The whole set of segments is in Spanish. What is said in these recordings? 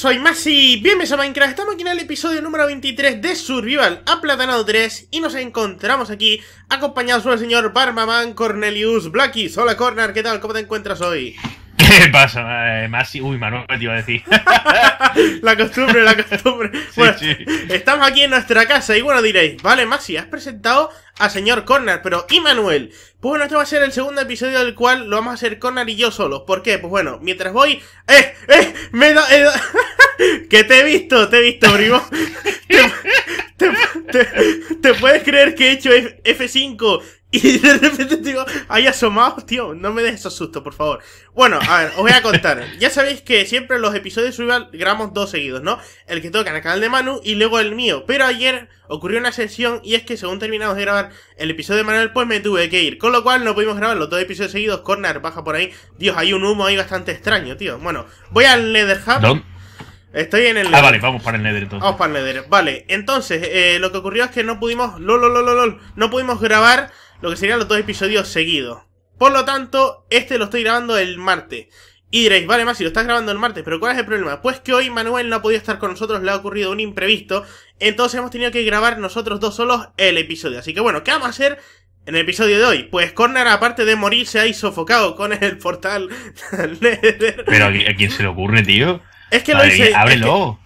soy Masi, bienvenidos a Minecraft, estamos aquí en el episodio número 23 de Survival Aplatanado 3 Y nos encontramos aquí acompañados por el señor Barmaman Cornelius Blackies Hola Corner, ¿qué tal? ¿Cómo te encuentras hoy? ¿Qué pasa? Eh, Maxi? uy, Manuel, te iba a decir. la costumbre, la costumbre. bueno, estamos aquí en nuestra casa y bueno, diréis, vale, Maxi, has presentado a señor Connor pero ¿y Manuel? Pues bueno, este va a ser el segundo episodio del cual lo vamos a hacer Connor y yo solos. ¿Por qué? Pues bueno, mientras voy... ¡Eh! ¡Eh! ¡Me da... Eh, que te he visto, te he visto, primo. ¿Te, puedes creer que he hecho F5 y de repente digo, ahí asomados, tío, no me des esos sustos, por favor. Bueno, a ver, os voy a contar. Ya sabéis que siempre los episodios grabamos dos seguidos, ¿no? El que toca en el canal de Manu y luego el mío. Pero ayer ocurrió una sesión y es que según terminamos de grabar el episodio de Manuel, pues me tuve que ir. Con lo cual no pudimos grabar los dos episodios seguidos. Corner baja por ahí. Dios, hay un humo ahí bastante extraño, tío. Bueno, voy al Nether Hub. Estoy en el. Nether. Ah, vale, vamos para el Nether entonces. Vamos para el Nether. Vale, entonces, eh, lo que ocurrió es que no pudimos. LOL, LOL, LOL. No pudimos grabar lo que serían los dos episodios seguidos. Por lo tanto, este lo estoy grabando el martes. Y diréis, vale, más si lo estás grabando el martes, pero ¿cuál es el problema? Pues que hoy Manuel no ha podido estar con nosotros, le ha ocurrido un imprevisto, entonces hemos tenido que grabar nosotros dos solos el episodio. Así que bueno, ¿qué vamos a hacer en el episodio de hoy? Pues Corner, aparte de morir, se ha sofocado con el portal Pero ¿a quién se le ocurre, tío? Es que, lo hice,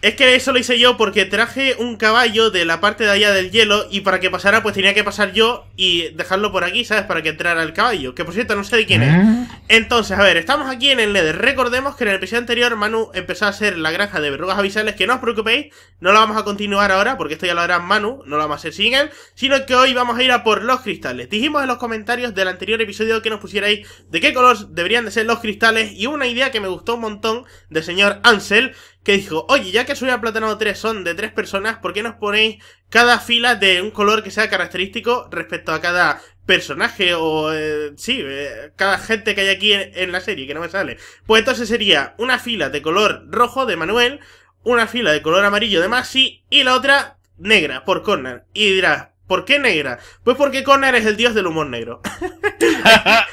Es, que, eso lo hice yo porque traje un caballo de la parte de allá del hielo y para que pasara pues tenía que pasar yo y dejarlo por aquí, ¿sabes? Para que entrara el caballo. Que por cierto no sé de quién es. Mm. Entonces, a ver, estamos aquí en el Nether. Recordemos que en el episodio anterior Manu empezó a hacer la granja de verrugas avisales, que no os preocupéis, no la vamos a continuar ahora, porque esto ya lo hará Manu, no lo vamos a hacer sin él, sino que hoy vamos a ir a por los cristales. Dijimos en los comentarios del anterior episodio que nos pusierais de qué color deberían de ser los cristales, y una idea que me gustó un montón del señor Ansel, que dijo, oye, ya que soy Platano 3 son de tres personas, ¿por qué nos ponéis cada fila de un color que sea característico respecto a cada personaje o eh, sí, eh, cada gente que hay aquí en, la serie que no me sale. Pues entonces sería una fila de color rojo de Manuel, una fila de color amarillo de Maxi y la otra negra por Connor. Y dirás, ¿por qué negra? Pues porque Connor es el dios del humor negro.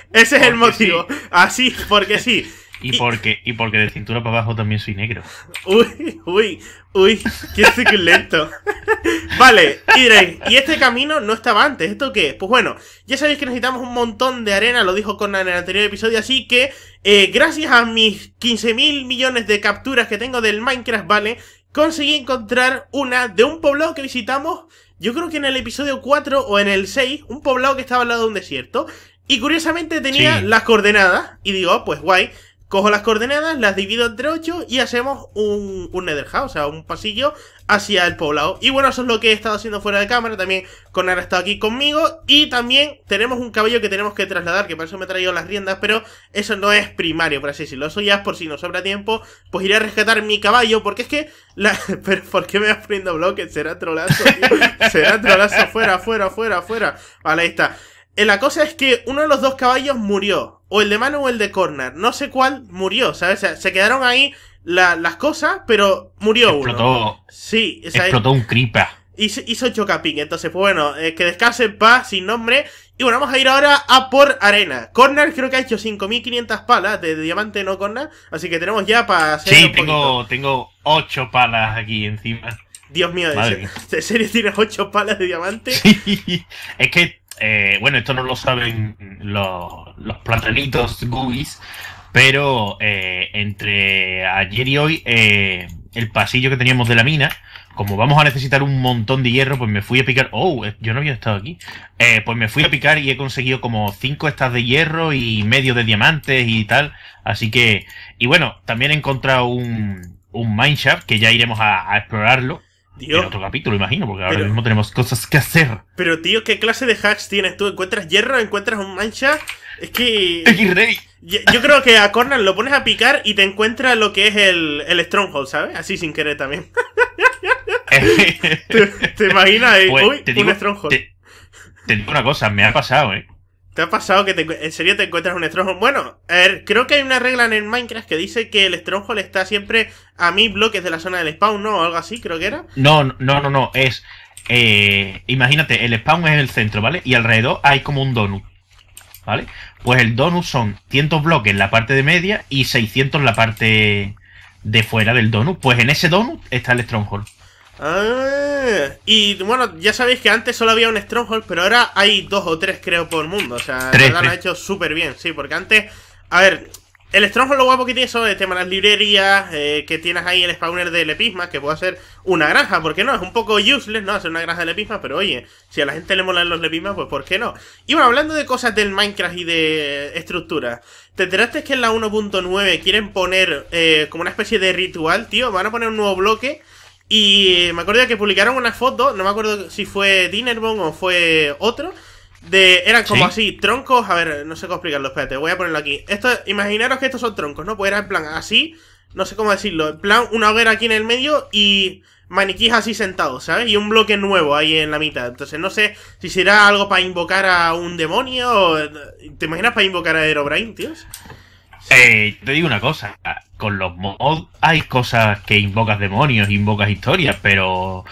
Ese es el motivo. Así, porque sí. Y porque, y porque de cintura para abajo también soy negro. Uy, uy, uy, qué suculento. vale, y ¿y este camino no estaba antes? ¿Esto qué? Pues bueno, ya sabéis que necesitamos un montón de arena, lo dijo Conan en el anterior episodio, así que eh, gracias a mis 15.000 millones de capturas que tengo del Minecraft, ¿vale? Conseguí encontrar una de un poblado que visitamos, yo creo que en el episodio 4 o en el 6, un poblado que estaba al lado de un desierto. Y curiosamente tenía las coordenadas, y digo, oh, pues guay, Cojo las coordenadas, las divido entre 8 y hacemos un, un nether house, o sea, un pasillo hacia el poblado. Y bueno, eso es lo que he estado haciendo fuera de cámara, también Conar ha estado aquí conmigo. Y también tenemos un caballo que tenemos que trasladar, que por eso me he traído las riendas, pero eso no es primario, por así decirlo. Eso ya por si nos sobra tiempo, pues iré a rescatar mi caballo, porque es que... La... Pero ¿por qué me vas poniendo bloques? Será trolazo, tío? Será trolazo, fuera, fuera, fuera, fuera. Vale, ahí está. Eh, la cosa es que uno de los dos caballos murió o el de mano o el de corner, no sé cuál murió, ¿sabes? se quedaron ahí las cosas, pero murió uno. Sí, explotó un creeper. Hizo, hizo Chocapín, entonces, pues, bueno, eh, que descanse en paz, sin nombre. Y bueno, vamos a ir ahora a por arena. Corner creo que ha hecho 5.500 palas de, diamante, no corner. Así que tenemos ya para hacer. Sí, tengo, tengo 8 palas aquí encima. Dios mío, ¿de serio, ¿de tienes 8 palas de diamante? es que eh, bueno, esto no lo saben los, platanitos pero eh, entre ayer y hoy eh, el pasillo que teníamos de la mina, como vamos a necesitar un montón de hierro, pues me fui a picar. Oh, yo no había estado aquí. pues me fui a picar y he conseguido como 5 estas de hierro y medio de diamantes y tal. Así que. Y bueno, también he encontrado un, un mineshaft que ya iremos a, a explorarlo en otro capítulo, imagino, porque ahora mismo tenemos cosas que hacer. Pero, tío, ¿qué clase de hacks tienes tú? ¿Encuentras hierro? ¿Encuentras un mancha? Es que. x Yo, creo que a Cornan lo pones a picar y te encuentra lo que es el, Stronghold, ¿sabes? Así sin querer también. ¿Te, imaginas? Eh? Pues Uy, un Stronghold. te digo una cosa, me ha pasado, ¿eh? ¿Te ha pasado que en serio te encuentras un Stronghold? Bueno, creo que hay una regla en el Minecraft que dice que el Stronghold está siempre a mil bloques de la zona del spawn, ¿no? O algo así, creo que era. No, no, no, no. Es. Eh, imagínate, el spawn es el centro, ¿vale? Y alrededor hay como un donut. ¿Vale? Pues el donut son 100 bloques en la parte de media y 600 en la parte de fuera del donut. Pues en ese donut está el Stronghold. Ah. y bueno, ya sabéis que antes solo había un Stronghold, pero ahora hay dos o tres, creo, por mundo. O sea, la verdad lo han hecho súper bien, sí, porque antes. A ver, el Stronghold lo guapo que tiene son el eh, tema de las librerías, eh, que tienes ahí el spawner de Lepisma, que puede ser una granja, ¿por qué no? Es un poco useless, ¿no? Hacer una granja de Lepisma, pero oye, si a la gente le molan los Lepismas, pues ¿por qué no? Y bueno, hablando de cosas del Minecraft y de estructuras, ¿te enteraste que en la 1.9 quieren poner eh, como una especie de ritual, tío? Van a poner un nuevo bloque y eh, me acuerdo que publicaron una foto, no me acuerdo si fue Dinnerbone o fue otro, de, eran como así, troncos, a ver, no sé cómo explicarlo, espérate, voy a ponerlo aquí. Esto, imaginaros que estos son troncos, ¿no? Pues era en plan así, no sé cómo decirlo, en plan una hoguera aquí en el medio y maniquíes así sentados, ¿sabes? Y un bloque nuevo ahí en la mitad. Entonces no sé si será algo para invocar a un demonio o... ¿Te imaginas para invocar a Herobrine, tíos? Eh, te digo una cosa, con los mods hay cosas que invocas demonios, invocas historias, pero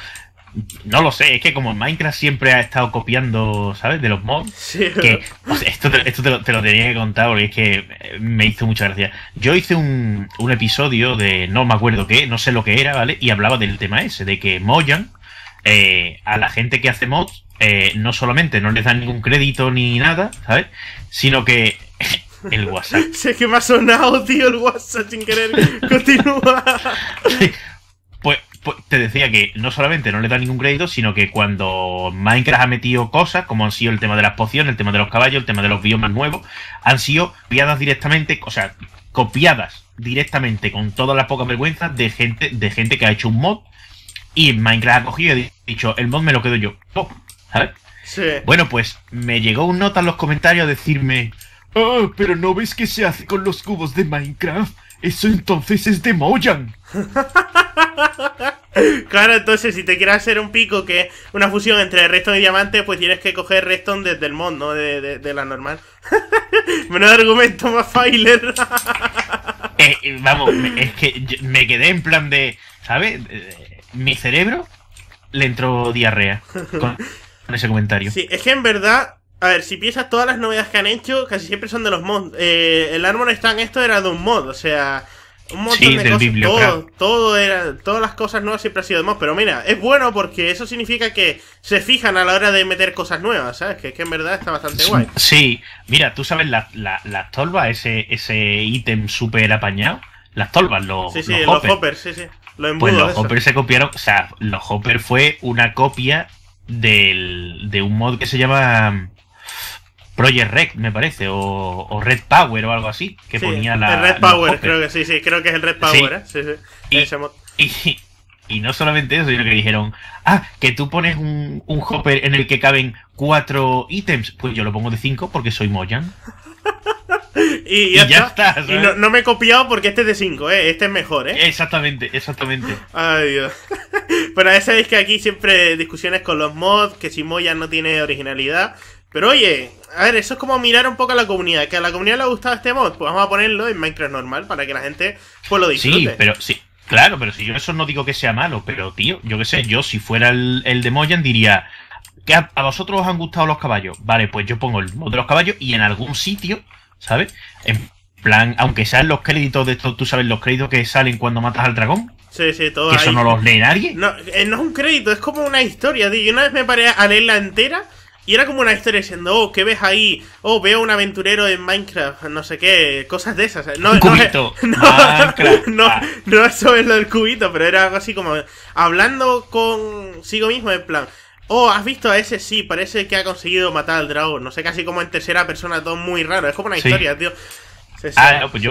no lo sé, es que como Minecraft siempre ha estado copiando, ¿sabes? De los mods. esto, te, lo, tenía que contar porque es que me hizo mucha gracia. Yo hice un, episodio de no me acuerdo qué, no sé lo que era, ¿vale? Y hablaba del tema ese, de que Mojang eh, a la gente que hace mods, eh, no solamente no les dan ningún crédito ni nada, ¿sabes? Sino que el WhatsApp. sé que me ha sonado, tío, el WhatsApp sin querer. Continúa. Pues, pues, te decía que no solamente no le da ningún crédito, sino que cuando Minecraft ha metido cosas, como han sido el tema de las pociones, el tema de los caballos, el tema de los biomas nuevos, han sido copiadas directamente, o sea, copiadas directamente con todas las poca vergüenza de gente, de gente que ha hecho un mod. Y Minecraft ha cogido y ha dicho, el mod me lo quedo yo. Oh, ¿Sabes? Bueno, pues me llegó un nota en los comentarios a decirme, Oh, pero ¿no ves que se hace con los cubos de Minecraft? Eso entonces es de Mojang. claro, entonces si te quieres hacer un pico que una fusión entre Redstone y diamante, pues tienes que coger Redstone desde el mod, no de, la normal. Menos argumento más failer. Eh, eh, vamos, es que me quedé en plan de, ¿sabes? Eh, mi cerebro le entró diarrea con ese comentario. Sí, es que en verdad a ver, si piensas todas las novedades que han hecho, casi siempre son de los mods. Eh, el está en esto era de un mod, o sea, un montón sí, de del cosas. Todo, era, todas las cosas nuevas siempre han sido de mods, Pero mira, es bueno porque eso significa que se fijan a la hora de meter cosas nuevas, ¿sabes? Que, en verdad está bastante guay. Sí, mira, tú sabes las la, tolvas, ese, ese ítem súper apañado. Las tolvas, los, sí, sí, los, hoppers. sí, sí. Los pues los hoppers se copiaron, o sea, los hoppers fue una copia del, de un mod que se llama Project Red, me parece, o, Red Power o algo así, que ponía la. El Red Power, creo que sí, sí, creo que es el Red Power, sí. ¿eh? Sí, Y, no solamente eso, sino que dijeron, ah, que tú pones un, hopper en el que caben cuatro ítems, pues yo lo pongo de cinco porque soy Moyan. y, ya, está. y no, me he copiado porque este es de cinco, ¿eh? Este es mejor, ¿eh? Exactamente, exactamente. Ay, Dios. Pero veces es que aquí siempre discusiones con los mods, que si Moyan no tiene originalidad. Pero oye, a ver, eso es como mirar un poco a la comunidad. Que a la comunidad le ha gustado este mod, pues vamos a ponerlo en Minecraft normal para que la gente pues lo disfrute. Sí, pero sí. Claro, pero si yo eso no digo que sea malo, pero tío, yo qué sé, yo si fuera el, de Moyan diría, que a, vosotros os han gustado los caballos. Vale, pues yo pongo el mod de los caballos y en algún sitio, ¿sabes? En plan, aunque sean los créditos de estos, tú sabes los créditos que salen cuando matas al dragón. Sí, sí, todo. Que eso no los lee nadie. No, eh, no es un crédito, es como una historia, tío. Yo una vez me paré a leerla entera y era como una historia diciendo, oh, ¿qué ves ahí? Oh, veo un aventurero en Minecraft, no sé qué, cosas de esas. No, cubito. No, no, ah. no, eso es lo del cubito, pero era algo así como hablando consigo mismo en plan, oh, ¿has visto a ese? Sí, parece que ha conseguido matar al dragón. No sé, casi como en tercera persona, todo muy raro. Es como una historia, tío. ah, pues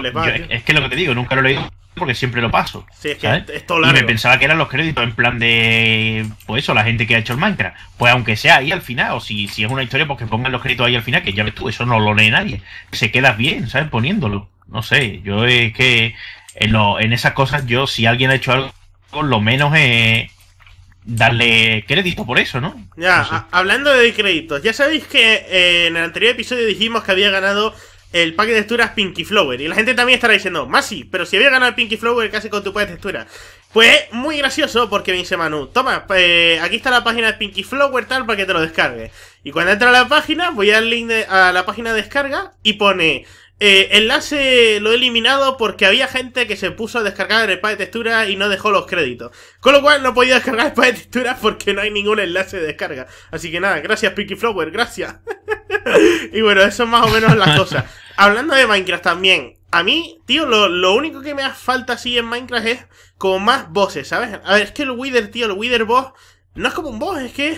es que lo que te digo, nunca lo he leído porque siempre lo paso. Sí, Y me pensaba que eran los créditos en plan de, pues eso, la gente que ha hecho el Minecraft. Pues aunque sea ahí al final, o si, si es una historia, porque pues pongan los créditos ahí al final, que ya ves tú, eso no lo lee nadie. Se queda bien, ¿sabes? Poniéndolo. No sé, yo es que en, esas cosas, yo, si alguien ha hecho algo, lo menos darle crédito por eso, ¿no? Ya, hablando de créditos, ya sabéis que eh, en el anterior episodio dijimos que había ganado el pack de texturas Pinky Flower. Y la gente también estará diciendo, Masi, pero si había ganado el Pinky Flower casi con tu pack de texturas. Pues muy gracioso porque me dice Manu, toma, eh, aquí está la página de Pinky Flower tal para que te lo descargue. Y cuando entra a la página, voy al link de, a la página de descarga y pone, eh, enlace lo he eliminado porque había gente que se puso a descargar el pack de texturas y no dejó los créditos. Con lo cual no he podido descargar el pack de texturas porque no hay ningún enlace de descarga. Así que nada, gracias Pinky Flower, gracias. y bueno, eso es más o menos las cosas. Hablando de Minecraft también, a mí, tío, lo, único que me hace falta así en Minecraft es como más bosses, ¿sabes? A ver, es que el Wither, tío, el Wither boss no es como un boss, es que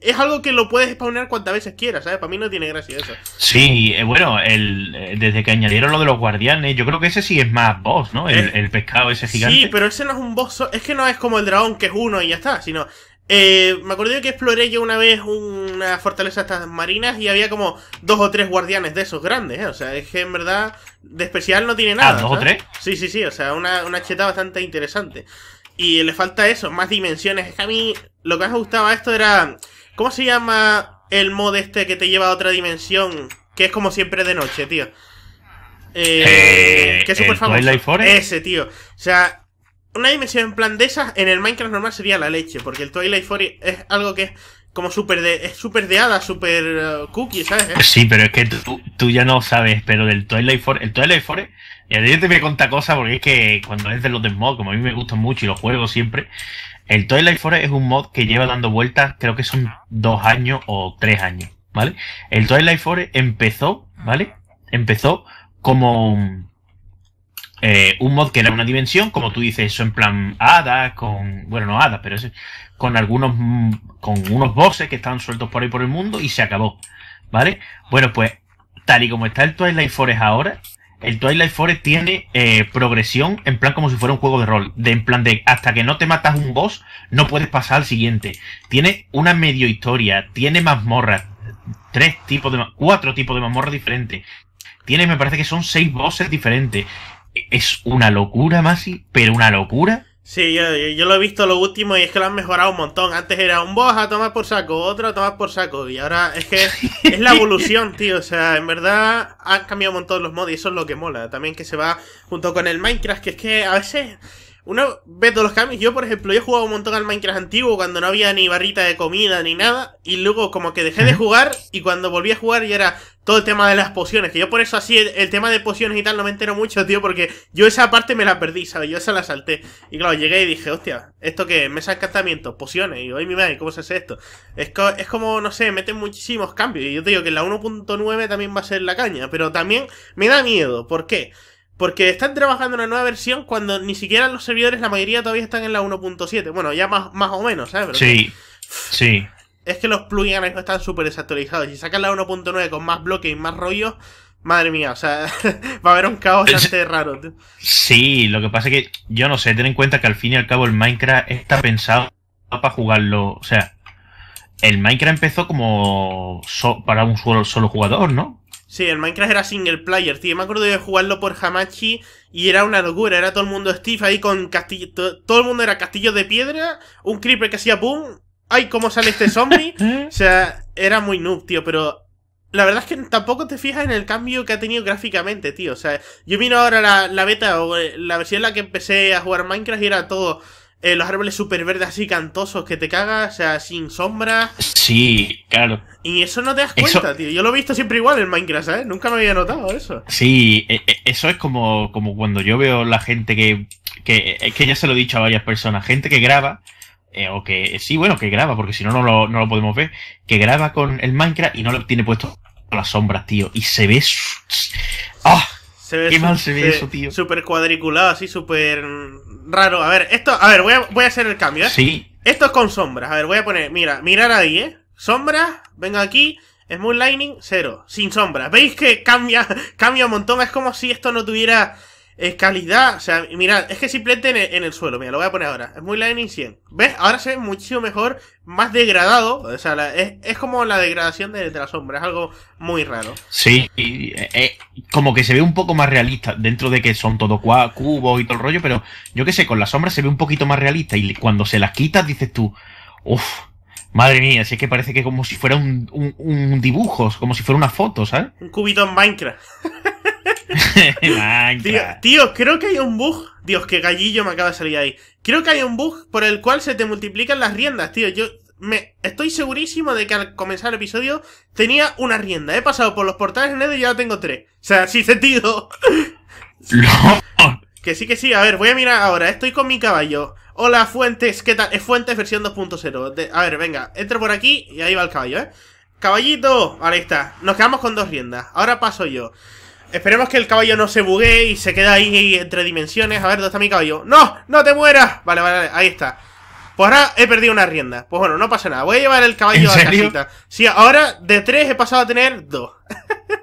es, algo que lo puedes spawnear cuantas veces quieras, ¿sabes? Para mí no tiene gracia eso. Sí, eh, bueno, el, eh, desde que añadieron lo de los guardianes, yo creo que ese sí es más boss, ¿no? el pescado ese gigante. Sí, pero ese no es un boss, es que no es como el dragón que es uno y ya está, sino eh, me acuerdo que exploré yo una vez una fortaleza estas marinas y había como dos o tres guardianes de esos grandes, ¿eh? O sea, es que en verdad de especial no tiene ah, nada. ¿Ah, dos o tres? Sí, sí, sí, o sea, una, una cheta bastante interesante. Y le falta eso, más dimensiones. Es que a mí lo que más me gustaba esto era... ¿Cómo se llama el mod este que te lleva a otra dimensión? Que es como siempre de noche, tío. Eh, eh que es súper famoso. Ese, tío. O sea, una dimensión en plan de esas en el Minecraft normal sería la leche, porque el Twilight Forest es algo que es como súper de, es super de hada, súper eh, cookie, ¿sabes? Sí, pero es que tú, ya no sabes, pero del Twilight Forest, el Twilight Forest, y ti te voy a contar cosas porque es que cuando es de los de como a mí me gustan mucho y los juego siempre, el Twilight Forest es un mod que lleva dando vueltas, creo que son dos años o tres años, ¿vale? El Twilight Forest empezó, ¿vale? Empezó como eh, un mod que era una dimensión, como tú dices, eso en plan hadas, con, bueno, no hadas, pero con algunos, con unos bosses que estaban sueltos por ahí por el mundo y se acabó, ¿vale? Bueno, pues, tal y como está el Twilight Forest ahora, el Twilight Forest tiene eh, progresión en plan como si fuera un juego de rol. De en plan de hasta que no te matas un boss, no puedes pasar al siguiente. Tiene una medio historia, tiene mazmorras, tres tipos de cuatro tipos de mazmorras diferentes. Tiene, me parece que son seis bosses diferentes es una locura, Masi, pero una locura. Sí, yo, lo he visto lo último y es que lo han mejorado un montón. Antes era un boss a tomar por saco, otro a tomar por saco. Y ahora es que es la evolución, tío. O sea, en verdad han cambiado un montón los mods y eso es lo que mola. También que se va junto con el Minecraft, que es que a veces uno ve todos los cambios. Yo, por ejemplo, he jugado un montón al Minecraft antiguo cuando no había ni barrita de comida ni nada. Y luego como que dejé de jugar y cuando volví a jugar ya era todo el tema de las pociones. Que yo por eso así el, tema de pociones y tal no me entero mucho, tío, porque yo esa parte me la perdí, ¿sabes? Yo esa la salté. Y claro, llegué y dije, hostia, ¿esto qué? Es? Mesa de encantamiento, pociones. Y hoy mi madre, ¿cómo se hace esto? Es, es como, no sé, meten muchísimos cambios. Y yo te digo que la 1.9 también va a ser la caña. Pero también me da miedo. ¿Por qué? Porque están trabajando en una nueva versión cuando ni siquiera los servidores, la mayoría todavía están en la 1.7. Bueno, ya más, más o menos, ¿sabes? ¿eh? sí, sí. Es que los plugins están súper desactualizados. Si sacan la 1.9 con más bloques y más rollos, madre mía, o sea, va a haber un caos bastante raro. Tío. Sí, lo que pasa es que yo no sé, ten en cuenta que al fin y al cabo el Minecraft está pensado para jugarlo. O sea, el Minecraft empezó como para un solo jugador, ¿no? Sí, el Minecraft era single player, tío. Me acuerdo de jugarlo por Hamachi y era una locura. Era todo el mundo Steve ahí con castillo. Todo, el mundo era castillo de piedra, un creeper que hacía boom. ¡Ay, cómo sale este zombie! o sea, era muy noob, tío, pero. La verdad es que tampoco te fijas en el cambio que ha tenido gráficamente, tío. O sea, yo vino ahora la, la beta o eh, la versión en la que empecé a jugar Minecraft y era todo eh, los árboles súper verdes así cantosos que te cagas, o sea, sin sombra. Sí, claro. Y eso no te das cuenta, tío. Yo lo he visto siempre igual en Minecraft, ¿sabes? Nunca me había notado eso. Sí, e, e, eso es como, como cuando yo veo la gente que, que. Es que ya se lo he dicho a varias personas, gente que graba. Eh, o que sí, bueno, que graba, porque si no, no lo, no lo podemos ver. Que graba con el Minecraft y no lo tiene puesto las sombras, tío. Y se ve. ¡Ah! Se Qué mal se ve eso, tío. Súper cuadriculado, así, súper raro. A ver, esto, a ver, voy a, voy a hacer el cambio, ¿eh? Sí. Esto es con sombras. A ver, voy a poner, mira, mirar ahí, ¿eh? Sombras, venga aquí. lightning cero. Sin sombras. ¿Veis que cambia, cambia un montón? Es como si esto no tuviera es calidad, o sea, mirad, es que simplemente en el, suelo, mira, lo voy a poner ahora. Es muy Lightning 100. ¿Ves? Ahora se ve muchísimo mejor, más degradado. O sea, es, como la degradación de, de, la sombra, es algo muy raro. Sí, eh, eh, como que se ve un poco más realista, dentro de que son todos cubos y todo el rollo, pero yo qué sé, con la sombra se ve un poquito más realista. Y cuando se las quitas, dices tú, uff, Madre mía, si es que parece que como si fuera un, un, dibujo, como si fuera una foto, ¿sabes? Un cubito en Minecraft. tío, creo que hay un bug. Dios, qué gallillo me acaba de salir ahí. Creo que hay un bug por el cual se te multiplican las riendas, tío. Yo me estoy segurísimo de que al comenzar el episodio tenía una rienda. He pasado por los portales en y ya tengo tres. O sea, sí sentido. Que sí, que sí. A ver, voy a mirar ahora. Estoy con mi caballo. Hola, Fuentes. ¿Qué tal? Es Fuentes versión 2.0. A ver, venga. Entro por aquí y ahí va el caballo, ¿eh? Caballito. ahí está. Nos quedamos con dos riendas. Ahora paso yo. Esperemos que el caballo no se buguee y se quede ahí entre dimensiones. A ver, ¿dónde está mi caballo? ¡No! ¡No te mueras! Vale, vale, ahí está. Pues ahora he perdido una rienda. Pues bueno, no pasa nada. Voy a llevar el caballo a la casita. Sí, ahora de tres he pasado a tener dos.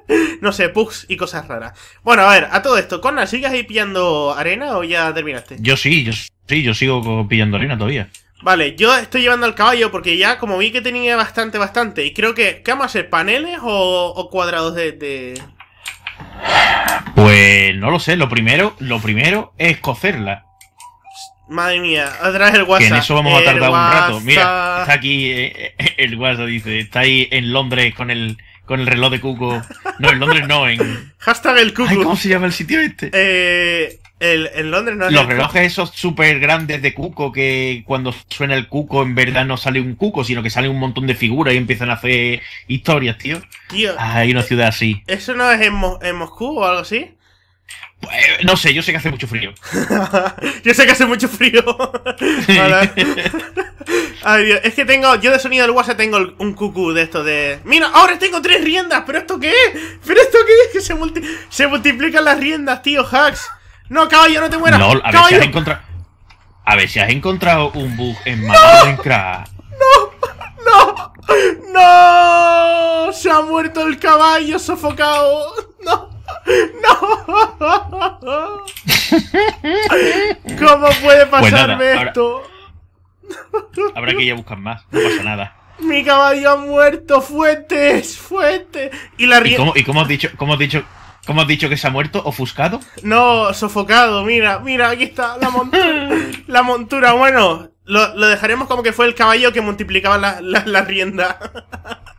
no sé, pugs y cosas raras. Bueno, a ver, a todo esto. Connor, ¿sigues ahí pillando arena o ya terminaste? Yo sí, yo sí, yo sigo pillando arena todavía. Vale, yo estoy llevando al caballo porque ya como vi que tenía bastante, bastante. Y creo que, ¿qué vamos a hacer? ¿Paneles o, cuadrados de, pues no lo sé, lo primero, lo primero es cocerla. Madre mía, atrás el WhatsApp. en eso vamos a tardar un rato. Mira, está aquí eh, eh, el WhatsApp, dice. Está ahí en Londres con el, con el reloj de cuco. No, en Londres no, en. Hashtag el cuco. ¿Cómo se llama el sitio este? Eh, en Londres Los relojes esos súper grandes de cuco que cuando suena el cuco en verdad no sale un cuco, sino que sale un montón de figuras y empiezan a hacer historias, tío. Hay una ciudad así. ¿Eso no es en, Moscú o algo así? Pues, no sé, yo sé que hace mucho frío. yo sé que hace mucho frío. Ay, Es que tengo, yo de sonido del WhatsApp tengo un cuco de esto de... Mira, ahora tengo tres riendas, pero ¿esto qué es? ¿Pero esto qué es? Que se, se multiplican las riendas, tío, hacks. No, caballo, no te mueras. No, a ver si has encontrado. A ver si has encontrado un bug en Minecraft. No, no, no. Se ha muerto el caballo sofocado. No, no. ¿Cómo puede pues pasarme esto? Habrá, que ir a buscar más. No pasa nada. Mi caballo ha muerto, fuentes, fuentes. Y la ¿Y y cómo has dicho, cómo has dicho, ¿Cómo has dicho que se ha muerto? ¿Ofuscado? No, sofocado, mira, mira, aquí está la montura. la montura, bueno, lo, dejaremos como que fue el caballo que multiplicaba la, rienda.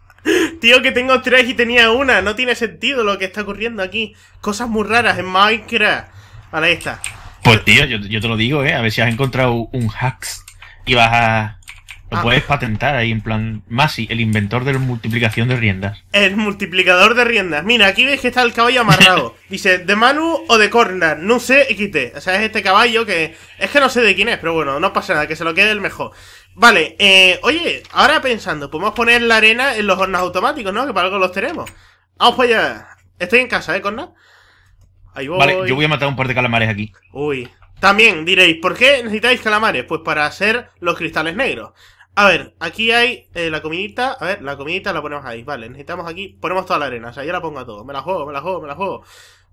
Tío, que tengo tres y tenía una. No tiene sentido lo que está ocurriendo aquí. Cosas muy raras en Minecraft. Vale, ahí está. Pues tío, yo, te lo digo, eh. A ver si has encontrado un hacks y vas a lo ah. puedes patentar ahí, en plan. Masi, el inventor de la multiplicación de riendas. El multiplicador de riendas. Mira, aquí veis que está el caballo amarrado. Dice, ¿de Manu o de Corner? No sé, XT. O sea, es este caballo que. Es que no sé de quién es, pero bueno, no pasa nada, que se lo quede el mejor. Vale, eh, oye, ahora pensando, podemos poner la arena en los hornos automáticos, ¿no? Que para algo los tenemos. Vamos pues allá. Estoy en casa, ¿eh, Corner? Ahí voy. Vale, yo voy a matar un par de calamares aquí. Uy. También diréis, ¿por qué necesitáis calamares? Pues para hacer los cristales negros. A ver, aquí hay eh, la comidita. A ver, la comidita la ponemos ahí. Vale, necesitamos aquí... Ponemos toda la arena. O sea, yo la pongo a todo. Me la juego, me la juego, me la juego.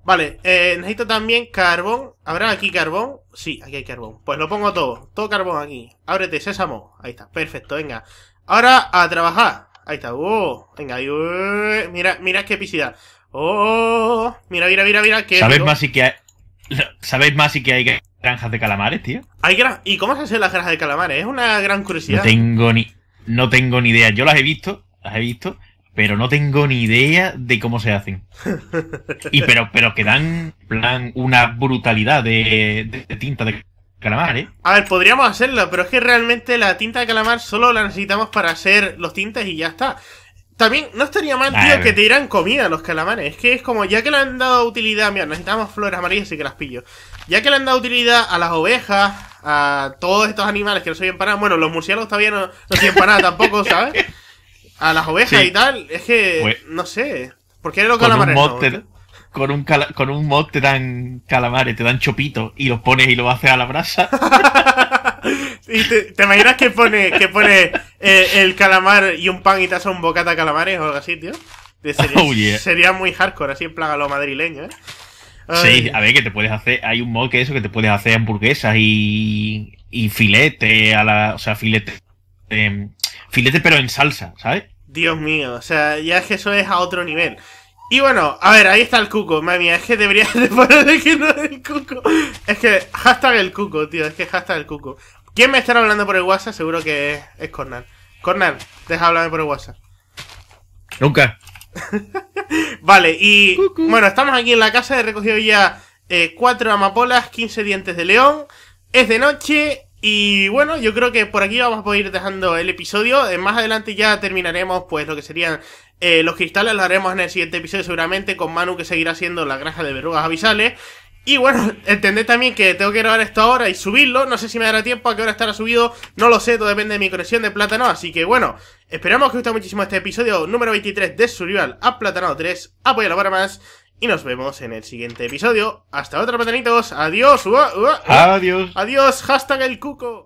Vale, eh, necesito también carbón. ¿Habrá aquí carbón? Sí, aquí hay carbón. Pues lo pongo todo. Todo carbón aquí. Ábrete, sésamo. Ahí está, perfecto, venga. Ahora a trabajar. Ahí está. Oh, venga, mira, mira qué epicidad. Oh, mira, mira, mira, mira. Qué ¿Sabes, más si que ¿Sabéis más si que hay granjas de calamares, tío? ¿Hay gran... ¿Y cómo se hacen las granjas de calamares? Es una gran curiosidad. No tengo ni, no tengo ni idea. Yo las he visto, las he visto, pero no tengo ni idea de cómo se hacen. y pero, pero que dan plan, una brutalidad de, tinta de calamar, ¿eh? A ver, podríamos hacerlo, pero es que realmente la tinta de calamar solo la necesitamos para hacer los tintes y ya está. También no estaría mal, ah, tío, que te dieran comida a los calamares. Es que es como, ya que le han dado utilidad, mira, necesitamos flores amarillas y que las pillo. Ya que le han dado utilidad a las ovejas, a todos estos animales que no soy para nada. Bueno, los murciélagos todavía no, no soy para tampoco, ¿sabes? A las ovejas y tal, es que, no sé. ¿Por qué los calamares? Con un, no? con, un mod te dan calamares, te dan chopito y los pones y lo haces a la brasa. Y te, imaginas que pone, que pone eh, el calamar y un pan y te un bocata de calamares o algo así, tío. Oh, sería, muy hardcore, así en plaga lo madrileño, ¿eh? Sí, a ver, que te puedes hacer. Hay un mod que eso, que te puedes hacer hamburguesas y. y filete a la. O sea, filete. Em, filete pero en salsa, ¿sabes? Dios mío, o sea, ya es que eso es a otro nivel. Y bueno, a ver, ahí está el cuco, mami mía, es que debería de que no es el cuco. Es que hashtag el cuco, tío, es que hashtag el cuco. ¿Quién me estará hablando por el WhatsApp? Seguro que es, es Cornel, deja hablarme por el WhatsApp. Nunca. vale, y bueno, estamos aquí en la casa. He recogido ya eh, cuatro amapolas, 15 dientes de león. Es de noche y bueno, yo creo que por aquí vamos a poder ir dejando el episodio. Eh, más adelante ya terminaremos pues lo que serían eh, los cristales. Lo haremos en el siguiente episodio seguramente con Manu que seguirá siendo la granja de verrugas avisales. Y bueno, entended también que tengo que grabar esto ahora y subirlo. No sé si me dará tiempo a qué hora estará subido. No lo sé, todo depende de mi conexión de plátano. Así que bueno, esperamos que os guste muchísimo este episodio número 23 de Survival a Platano 3. la para más. Y nos vemos en el siguiente episodio. Hasta otra, platanitos. Adiós. Adiós. Adiós. Hashtag el cuco.